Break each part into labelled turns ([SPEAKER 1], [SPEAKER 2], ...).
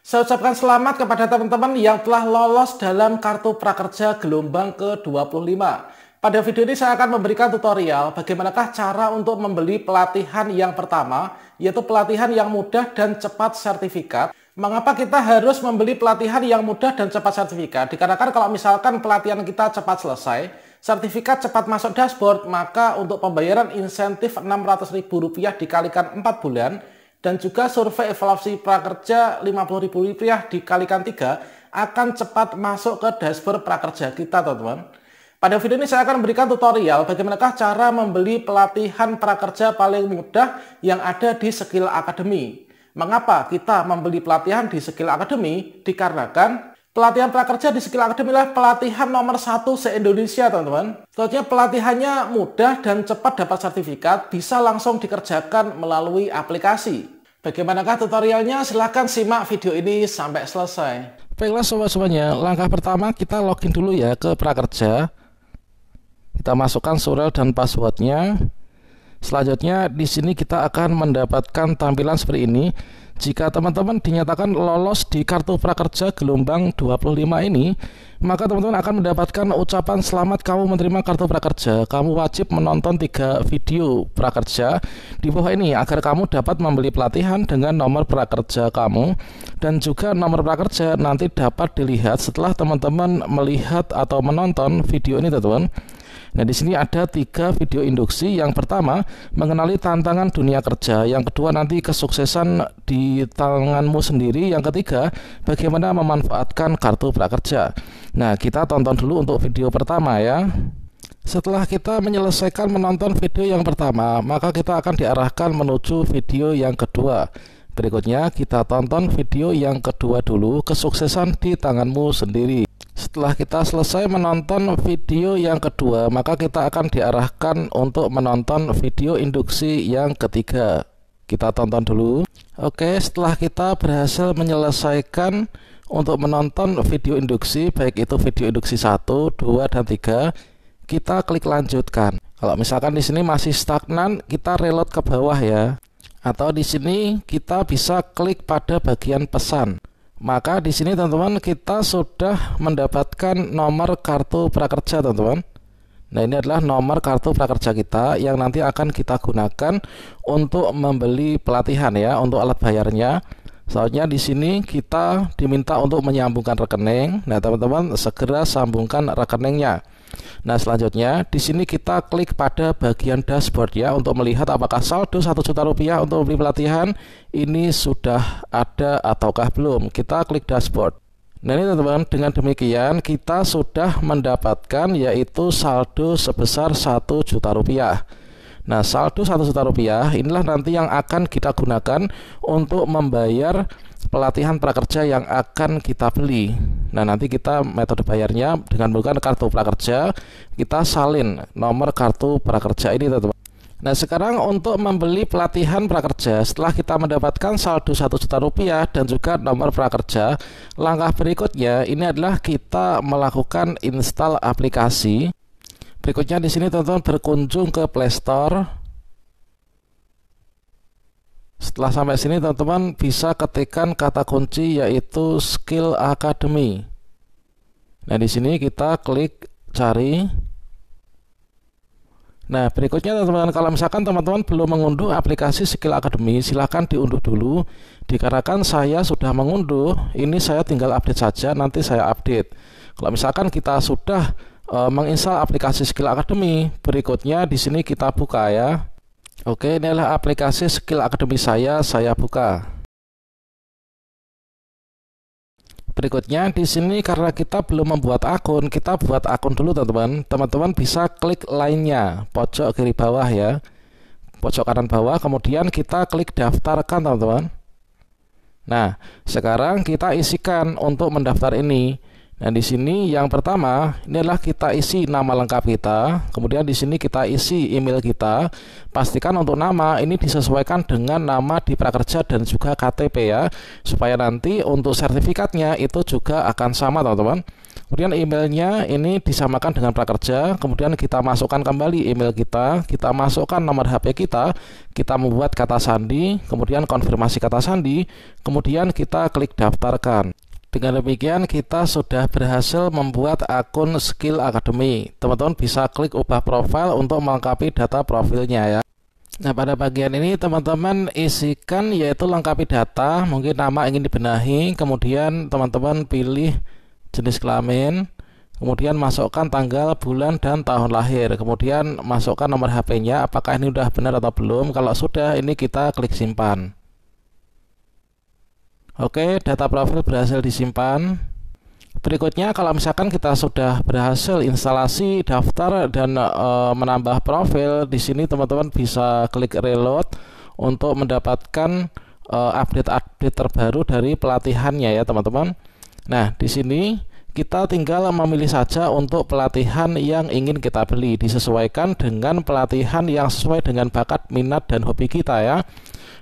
[SPEAKER 1] Saya ucapkan selamat kepada teman-teman yang telah lolos dalam kartu prakerja gelombang ke-25. Pada video ini saya akan memberikan tutorial bagaimanakah cara untuk membeli pelatihan yang pertama, yaitu pelatihan yang mudah dan cepat sertifikat. Mengapa kita harus membeli pelatihan yang mudah dan cepat sertifikat? Dikarenakan kalau misalkan pelatihan kita cepat selesai, sertifikat cepat masuk dashboard, maka untuk pembayaran insentif Rp600.000 dikalikan 4 bulan, dan juga survei evaluasi prakerja Rp50.000 dikalikan 3 akan cepat masuk ke dashboard prakerja kita teman-teman. Pada video ini saya akan memberikan tutorial bagaimana cara membeli pelatihan prakerja paling mudah yang ada di Skill Academy. Mengapa kita membeli pelatihan di Skill Academy? Dikarenakan Pelatihan prakerja di skill academy adalah pelatihan nomor satu se-Indonesia, teman-teman. Selanjutnya pelatihannya mudah dan cepat dapat sertifikat, bisa langsung dikerjakan melalui aplikasi. Bagaimanakah tutorialnya? Silahkan simak video ini sampai selesai. Baiklah sobat-sobatnya, langkah pertama kita login dulu ya ke prakerja. Kita masukkan surel dan passwordnya. Selanjutnya di sini kita akan mendapatkan tampilan seperti ini. Jika teman-teman dinyatakan lolos di kartu prakerja gelombang 25 ini, maka teman-teman akan mendapatkan ucapan selamat kamu menerima kartu prakerja. Kamu wajib menonton tiga video prakerja di bawah ini agar kamu dapat membeli pelatihan dengan nomor prakerja kamu dan juga nomor prakerja nanti dapat dilihat setelah teman-teman melihat atau menonton video ini, teman-teman. Nah, di sini ada tiga video induksi. Yang pertama, mengenali tantangan dunia kerja. Yang kedua, nanti kesuksesan di tanganmu sendiri. Yang ketiga, bagaimana memanfaatkan kartu prakerja. Nah, kita tonton dulu untuk video pertama ya. Setelah kita menyelesaikan menonton video yang pertama, maka kita akan diarahkan menuju video yang kedua. Berikutnya, kita tonton video yang kedua dulu, kesuksesan di tanganmu sendiri setelah kita selesai menonton video yang kedua, maka kita akan diarahkan untuk menonton video induksi yang ketiga. Kita tonton dulu. Oke, setelah kita berhasil menyelesaikan untuk menonton video induksi, baik itu video induksi 1, 2, dan 3, kita klik lanjutkan. Kalau misalkan di sini masih stagnan, kita reload ke bawah ya. Atau di sini kita bisa klik pada bagian pesan. Maka di sini teman-teman kita sudah mendapatkan nomor kartu prakerja teman-teman. Nah ini adalah nomor kartu prakerja kita yang nanti akan kita gunakan untuk membeli pelatihan ya untuk alat bayarnya. Soalnya di sini kita diminta untuk menyambungkan rekening. Nah teman-teman segera sambungkan rekeningnya. Nah selanjutnya di sini kita klik pada bagian dashboard ya untuk melihat apakah saldo satu juta rupiah untuk membeli pelatihan ini sudah ada ataukah belum. Kita klik dashboard. Nah ini teman-teman dengan demikian kita sudah mendapatkan yaitu saldo sebesar satu juta rupiah. Nah saldo satu juta rupiah inilah nanti yang akan kita gunakan untuk membayar pelatihan prakerja yang akan kita beli. Nah, nanti kita metode bayarnya dengan menggunakan kartu prakerja, kita salin nomor kartu prakerja ini, teman-teman. Nah, sekarang untuk membeli pelatihan prakerja, setelah kita mendapatkan saldo satu juta rupiah dan juga nomor prakerja, langkah berikutnya ini adalah kita melakukan install aplikasi. Berikutnya di sini teman-teman berkunjung ke Play Store, setelah sampai sini teman-teman bisa ketikkan kata kunci yaitu skill academy. Nah, di sini kita klik cari. Nah, berikutnya teman-teman kalau misalkan teman-teman belum mengunduh aplikasi Skill Academy, silahkan diunduh dulu. Dikarenakan saya sudah mengunduh, ini saya tinggal update saja, nanti saya update. Kalau misalkan kita sudah e, menginstal aplikasi Skill Academy, berikutnya di sini kita buka ya. Oke, ini adalah aplikasi Skill Academy saya, saya buka. Berikutnya di sini karena kita belum membuat akun, kita buat akun dulu teman-teman. Teman-teman bisa klik lainnya, pojok kiri bawah ya. Pojok kanan bawah, kemudian kita klik daftarkan teman-teman. Nah, sekarang kita isikan untuk mendaftar ini. Nah, di sini yang pertama, ini adalah kita isi nama lengkap kita, kemudian di sini kita isi email kita. Pastikan untuk nama ini disesuaikan dengan nama di prakerja dan juga KTP ya, supaya nanti untuk sertifikatnya itu juga akan sama, teman-teman. Kemudian emailnya ini disamakan dengan prakerja, kemudian kita masukkan kembali email kita, kita masukkan nomor HP kita, kita membuat kata sandi, kemudian konfirmasi kata sandi, kemudian kita klik daftarkan. Dengan demikian kita sudah berhasil membuat akun Skill Academy. Teman-teman bisa klik ubah profil untuk melengkapi data profilnya ya. Nah pada bagian ini teman-teman isikan yaitu lengkapi data, mungkin nama ingin dibenahi, kemudian teman-teman pilih jenis kelamin, kemudian masukkan tanggal, bulan, dan tahun lahir, kemudian masukkan nomor HP-nya, apakah ini sudah benar atau belum, kalau sudah ini kita klik simpan. Oke, data profil berhasil disimpan. Berikutnya, kalau misalkan kita sudah berhasil instalasi, daftar, dan e, menambah profil, di sini teman-teman bisa klik reload untuk mendapatkan eh, update-update terbaru dari pelatihannya ya teman-teman. Nah, di sini kita tinggal memilih saja untuk pelatihan yang ingin kita beli, disesuaikan dengan pelatihan yang sesuai dengan bakat, minat, dan hobi kita ya.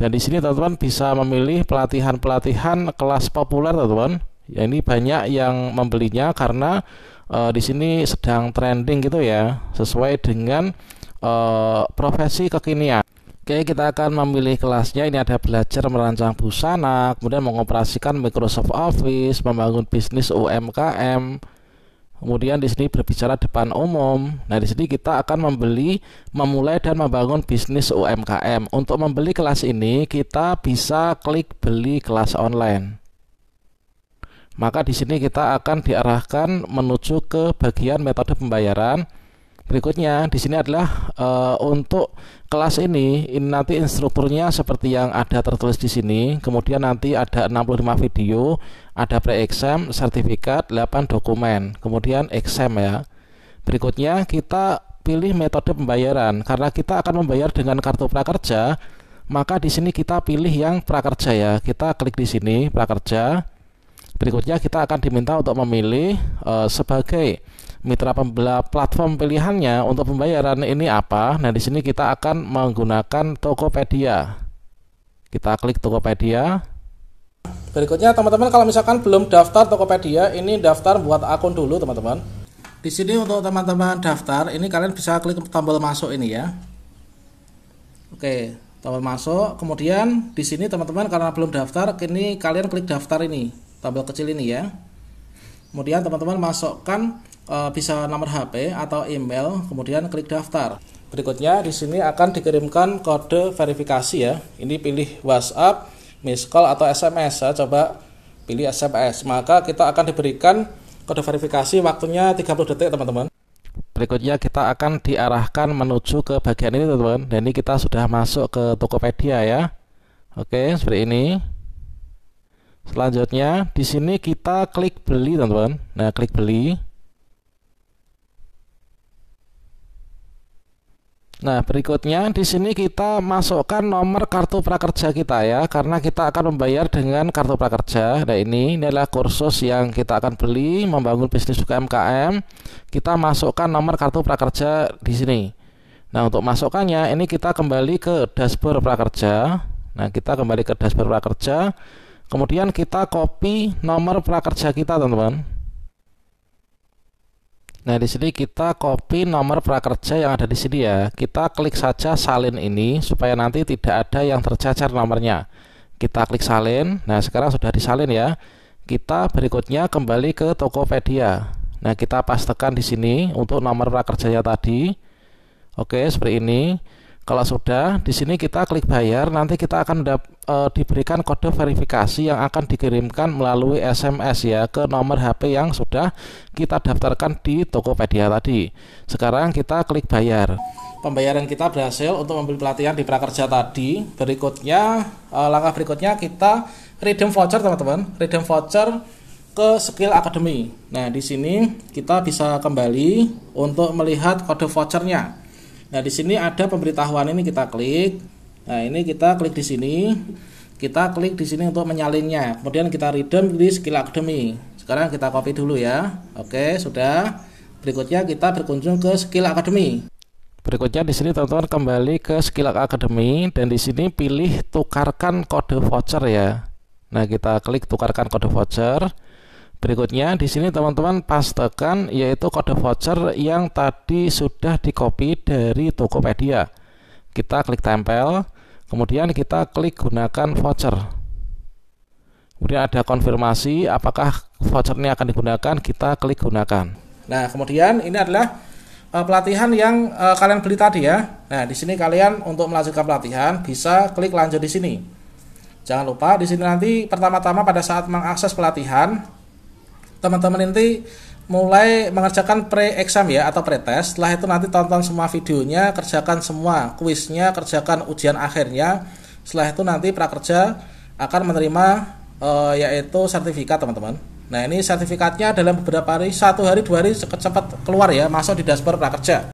[SPEAKER 1] Dan di sini teman-teman bisa memilih pelatihan-pelatihan kelas populer teman-teman. Ya, ini banyak yang membelinya karena uh, di sini sedang trending gitu ya, sesuai dengan uh, profesi kekinian. Oke, kita akan memilih kelasnya. Ini ada belajar merancang busana, kemudian mengoperasikan Microsoft Office, membangun bisnis UMKM, Kemudian di sini berbicara depan umum. Nah, di sini kita akan membeli, memulai dan membangun bisnis UMKM. Untuk membeli kelas ini, kita bisa klik beli kelas online. Maka di sini kita akan diarahkan menuju ke bagian metode pembayaran Berikutnya di sini adalah uh, untuk kelas ini, ini nanti instrukturnya seperti yang ada tertulis di sini. Kemudian nanti ada 65 video, ada pre-exam, sertifikat, 8 dokumen, kemudian exam ya. Berikutnya kita pilih metode pembayaran karena kita akan membayar dengan kartu prakerja. Maka di sini kita pilih yang prakerja ya. Kita klik di sini prakerja. Berikutnya kita akan diminta untuk memilih uh, sebagai mitra pembela platform pilihannya untuk pembayaran ini apa. Nah, di sini kita akan menggunakan Tokopedia. Kita klik Tokopedia. Berikutnya teman-teman kalau misalkan belum daftar Tokopedia, ini daftar buat akun dulu teman-teman. Di sini untuk teman-teman daftar, ini kalian bisa klik tombol masuk ini ya. Oke, tombol masuk. Kemudian di sini teman-teman karena belum daftar, ini kalian klik daftar ini tabel kecil ini ya kemudian teman-teman masukkan e, bisa nomor HP atau email kemudian klik daftar berikutnya di sini akan dikirimkan kode verifikasi ya ini pilih WhatsApp miss call atau SMS ya coba pilih SMS maka kita akan diberikan kode verifikasi waktunya 30 detik teman-teman Berikutnya kita akan diarahkan menuju ke bagian ini teman-teman. Dan ini kita sudah masuk ke Tokopedia ya. Oke, seperti ini. Selanjutnya di sini kita klik beli teman-teman. Nah, klik beli. Nah, berikutnya di sini kita masukkan nomor kartu prakerja kita ya, karena kita akan membayar dengan kartu prakerja. Nah, ini adalah kursus yang kita akan beli membangun bisnis UMKM. Kita masukkan nomor kartu prakerja di sini. Nah, untuk masukkannya ini kita kembali ke dashboard prakerja. Nah, kita kembali ke dashboard prakerja Kemudian kita copy nomor prakerja kita, teman-teman. Nah, di sini kita copy nomor prakerja yang ada di sini ya. Kita klik saja salin ini supaya nanti tidak ada yang tercacar nomornya. Kita klik salin. Nah, sekarang sudah disalin ya. Kita berikutnya kembali ke Tokopedia. Nah, kita pastekan di sini untuk nomor prakerjanya tadi. Oke, seperti ini. Kalau sudah, di sini kita klik bayar, nanti kita akan e, diberikan kode verifikasi yang akan dikirimkan melalui SMS ya ke nomor HP yang sudah kita daftarkan di Tokopedia tadi. Sekarang kita klik bayar. Pembayaran kita berhasil untuk membeli pelatihan di prakerja tadi. Berikutnya, e, langkah berikutnya kita redeem voucher teman-teman. Redeem voucher ke skill academy. Nah, di sini kita bisa kembali untuk melihat kode vouchernya. Nah, di sini ada pemberitahuan ini kita klik. Nah, ini kita klik di sini. Kita klik di sini untuk menyalinnya. Kemudian kita redeem di Skill Academy. Sekarang kita copy dulu ya. Oke, sudah. Berikutnya kita berkunjung ke Skill Academy. Berikutnya di sini teman-teman kembali ke Skill Academy dan di sini pilih tukarkan kode voucher ya. Nah, kita klik tukarkan kode voucher. Berikutnya di sini teman-teman pastekan yaitu kode voucher yang tadi sudah dicopy dari Tokopedia. Kita klik tempel, kemudian kita klik gunakan voucher. Kemudian ada konfirmasi apakah voucher ini akan digunakan, kita klik gunakan. Nah, kemudian ini adalah uh, pelatihan yang uh, kalian beli tadi ya. Nah, di sini kalian untuk melanjutkan pelatihan bisa klik lanjut di sini. Jangan lupa di sini nanti pertama-tama pada saat mengakses pelatihan teman-teman inti mulai mengerjakan pre-exam ya atau pre-test. Setelah itu nanti tonton semua videonya, kerjakan semua kuisnya, kerjakan ujian akhirnya. Setelah itu nanti prakerja akan menerima e, yaitu sertifikat teman-teman. Nah ini sertifikatnya dalam beberapa hari, satu hari dua hari cepat keluar ya, masuk di dashboard prakerja.